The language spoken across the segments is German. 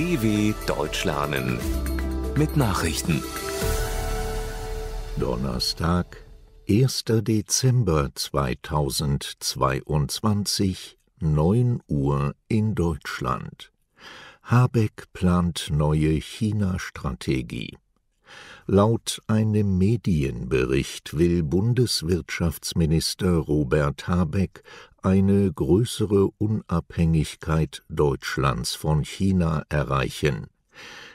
DW Deutsch lernen mit Nachrichten. Donnerstag, 1. Dezember 2022, 9 Uhr in Deutschland. Habeck plant neue China-Strategie. Laut einem Medienbericht will Bundeswirtschaftsminister Robert Habeck eine größere Unabhängigkeit Deutschlands von China erreichen.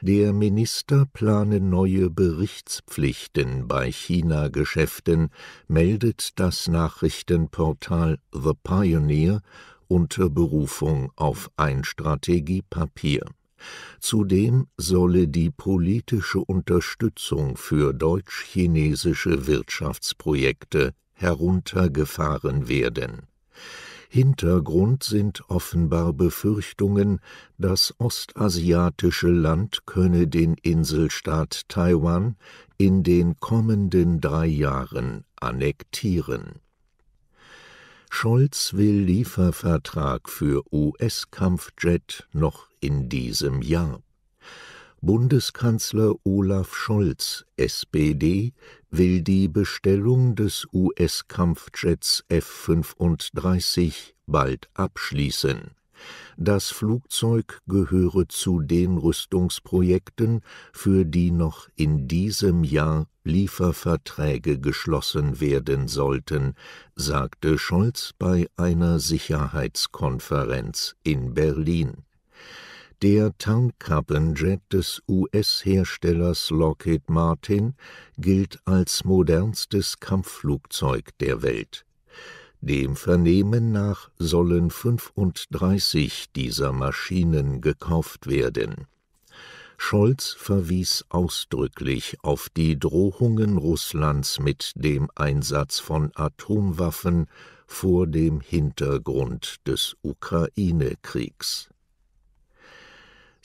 Der Minister plane neue Berichtspflichten bei China-Geschäften, meldet das Nachrichtenportal The Pioneer unter Berufung auf ein Strategiepapier. Zudem solle die politische Unterstützung für deutsch-chinesische Wirtschaftsprojekte heruntergefahren werden Hintergrund sind offenbar Befürchtungen, das ostasiatische Land könne den Inselstaat Taiwan in den kommenden drei Jahren annektieren. Scholz will Liefervertrag für US-Kampfjet noch in diesem Jahr. Bundeskanzler Olaf Scholz (SPD) will die Bestellung des US-Kampfjets F-35 bald abschließen. Das Flugzeug gehöre zu den Rüstungsprojekten, für die noch in diesem Jahr Lieferverträge geschlossen werden sollten, sagte Scholz bei einer Sicherheitskonferenz in Berlin der Tarnkappenjet des US-Herstellers Lockheed Martin gilt als modernstes Kampfflugzeug der Welt. Dem Vernehmen nach sollen 35 dieser Maschinen gekauft werden. Scholz verwies ausdrücklich auf die Drohungen Russlands mit dem Einsatz von Atomwaffen vor dem Hintergrund des Ukraine-Kriegs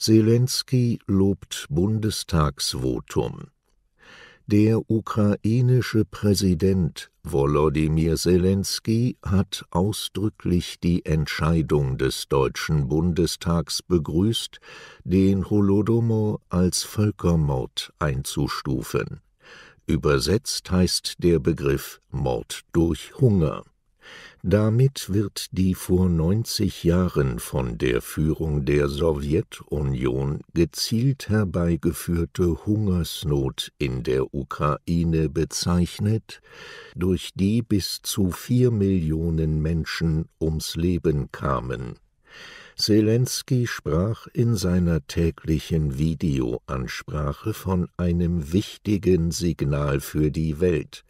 Zelensky lobt Bundestagsvotum. Der ukrainische Präsident Volodymyr Zelensky hat ausdrücklich die Entscheidung des Deutschen Bundestags begrüßt, den Holodomor als Völkermord einzustufen. Übersetzt heißt der Begriff Mord durch Hunger damit wird die vor 90 Jahren von der Führung der Sowjetunion gezielt herbeigeführte Hungersnot in der Ukraine bezeichnet, durch die bis zu vier Millionen Menschen ums Leben kamen. Zelensky sprach in seiner täglichen Videoansprache von einem wichtigen Signal für die Welt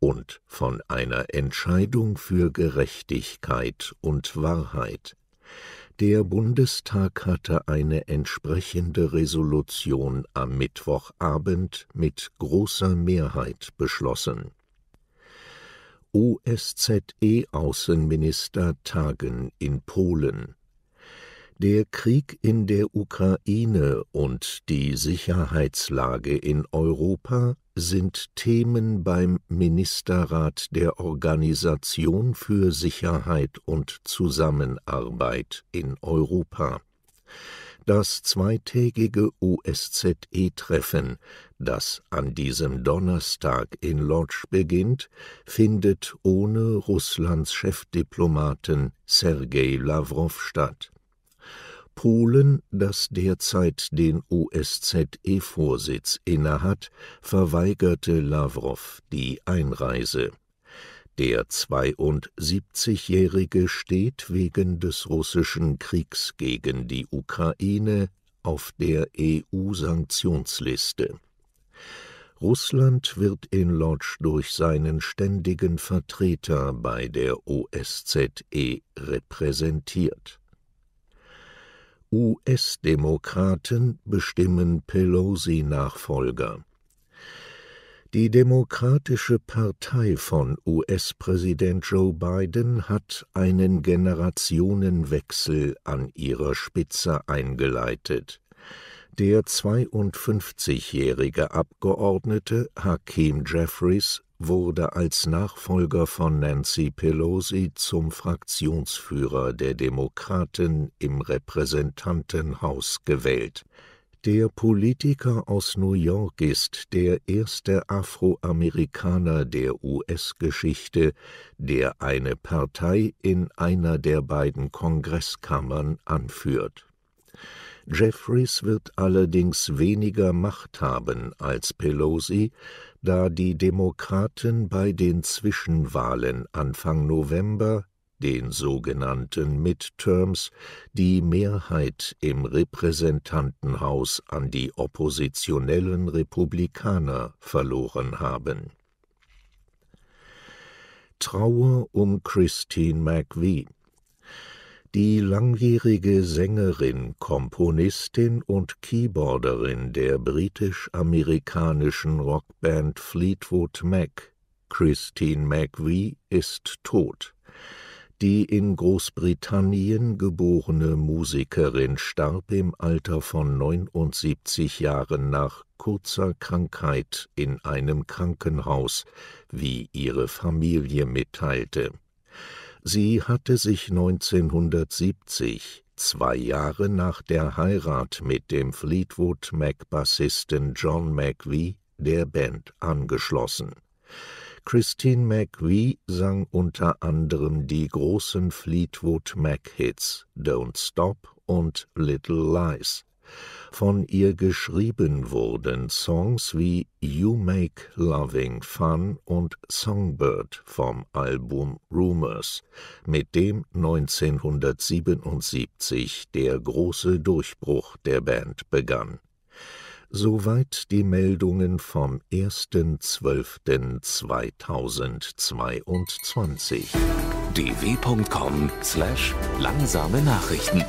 und von einer Entscheidung für Gerechtigkeit und Wahrheit. Der Bundestag hatte eine entsprechende Resolution am Mittwochabend mit großer Mehrheit beschlossen. OSZE-Außenminister tagen in Polen. Der Krieg in der Ukraine und die Sicherheitslage in Europa sind Themen beim Ministerrat der Organisation für Sicherheit und Zusammenarbeit in Europa. Das zweitägige OSZE-Treffen, das an diesem Donnerstag in Lodz beginnt, findet ohne Russlands Chefdiplomaten Sergei Lawrow statt Polen, das derzeit den OSZE-Vorsitz innehat, verweigerte Lavrov die Einreise. Der 72-Jährige steht wegen des russischen Kriegs gegen die Ukraine auf der EU-Sanktionsliste. Russland wird in Lodz durch seinen ständigen Vertreter bei der OSZE repräsentiert. US-Demokraten bestimmen Pelosi-Nachfolger. Die Demokratische Partei von US-Präsident Joe Biden hat einen Generationenwechsel an ihrer Spitze eingeleitet. Der 52-jährige Abgeordnete Hakim Jeffries wurde als Nachfolger von Nancy Pelosi zum Fraktionsführer der Demokraten im Repräsentantenhaus gewählt. Der Politiker aus New York ist der erste Afroamerikaner der US-Geschichte, der eine Partei in einer der beiden Kongresskammern anführt Jeffreys wird allerdings weniger Macht haben als Pelosi, da die Demokraten bei den Zwischenwahlen Anfang November, den sogenannten Midterms, die Mehrheit im Repräsentantenhaus an die oppositionellen Republikaner verloren haben. Trauer um Christine McVie die langjährige Sängerin, Komponistin und Keyboarderin der britisch-amerikanischen Rockband Fleetwood Mac, Christine McVie, ist tot. Die in Großbritannien geborene Musikerin starb im Alter von 79 Jahren nach kurzer Krankheit in einem Krankenhaus, wie ihre Familie mitteilte Sie hatte sich 1970, zwei Jahre nach der Heirat mit dem Fleetwood Mac-Bassisten John McVie, der Band angeschlossen. Christine McVie sang unter anderem die großen Fleetwood Mac-Hits Don't Stop und Little Lies von ihr geschrieben wurden Songs wie You Make Loving Fun und Songbird vom Album Rumors, mit dem 1977 der große Durchbruch der Band begann. Soweit die Meldungen vom 1.12.2022. dw.com/langsame Nachrichten